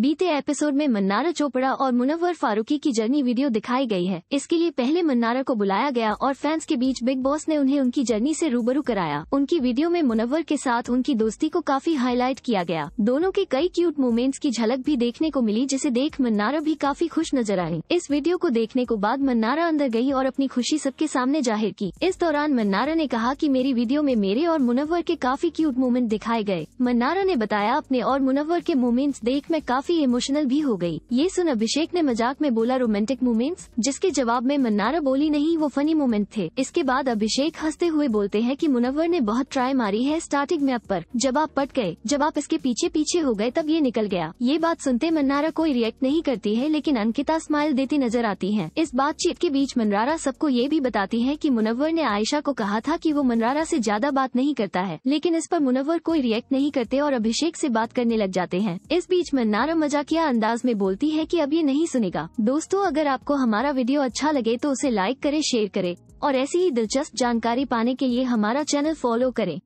बीते एपिसोड में मन्नारा चोपड़ा और मुनव्वर फारूकी की जर्नी वीडियो दिखाई गई है इसके लिए पहले मन्नारा को बुलाया गया और फैंस के बीच बिग बॉस ने उन्हें उनकी जर्नी से रूबरू कराया उनकी वीडियो में मुनव्वर के साथ उनकी दोस्ती को काफी हाईलाइट किया गया दोनों के कई क्यूट मोमेंट्स की झलक भी देखने को मिली जिसे देख मन्नारा भी काफी खुश नजर आई इस वीडियो को देखने को बाद मन्नारा अंदर गयी और अपनी खुशी सबके सामने जाहिर की इस दौरान मन्नारा ने कहा की मेरी वीडियो में मेरे और मुनव्वर के काफी क्यूट मोमेंट दिखाए गए मन्नारा ने बताया अपने और मुनव्वर के मोमेंट्स देख मैं काफी काफी इमोशनल भी हो गई। ये सुन अभिषेक ने मजाक में बोला रोमांटिक मोमेंट्स जिसके जवाब में मन्नारा बोली नहीं वो फनी मोमेंट थे इसके बाद अभिषेक हंसते हुए बोलते हैं की मुनव्वर ने बहुत ट्राई मारी है स्टार्टिंग में अब आरोप जब आप पट गए जब आप इसके पीछे पीछे हो गए तब ये निकल गया ये बात सुनते मन्नारा कोई रिएक्ट नहीं करती है लेकिन अंकिता स्माइल देती नजर आती है इस बातचीत के बीच मन्नारा सबको ये भी बताती है की मुनव्वर ने आयशा को कहा था की वो मन्नारा ऐसी ज्यादा बात नहीं करता है लेकिन इस पर मुनव्वर कोई रिएक्ट नहीं करते और अभिषेक ऐसी बात करने लग जाते हैं इस बीच मन्नारा मजाकिया अंदाज में बोलती है कि अब ये नहीं सुनेगा दोस्तों अगर आपको हमारा वीडियो अच्छा लगे तो उसे लाइक करे शेयर करे और ऐसी ही दिलचस्प जानकारी पाने के लिए हमारा चैनल फॉलो करें